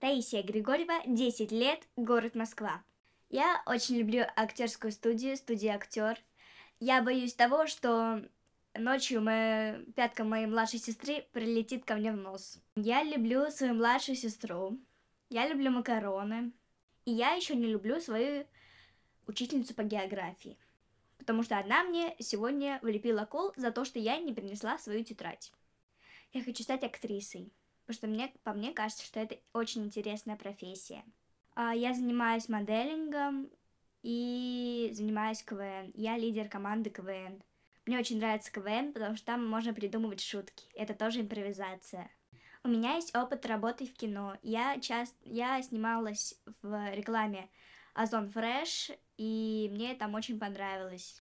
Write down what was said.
Таисия Григорьева, 10 лет, город Москва. Я очень люблю актерскую студию, студию актер. Я боюсь того, что ночью моя, пятка моей младшей сестры прилетит ко мне в нос. Я люблю свою младшую сестру. Я люблю макароны. И я еще не люблю свою учительницу по географии. Потому что она мне сегодня влепила кол за то, что я не принесла свою тетрадь. Я хочу стать актрисой потому что мне, по мне кажется, что это очень интересная профессия. А, я занимаюсь моделингом и занимаюсь КВН. Я лидер команды КВН. Мне очень нравится КВН, потому что там можно придумывать шутки. Это тоже импровизация. У меня есть опыт работы в кино. Я часто я снималась в рекламе Озон Фреш, и мне там очень понравилось.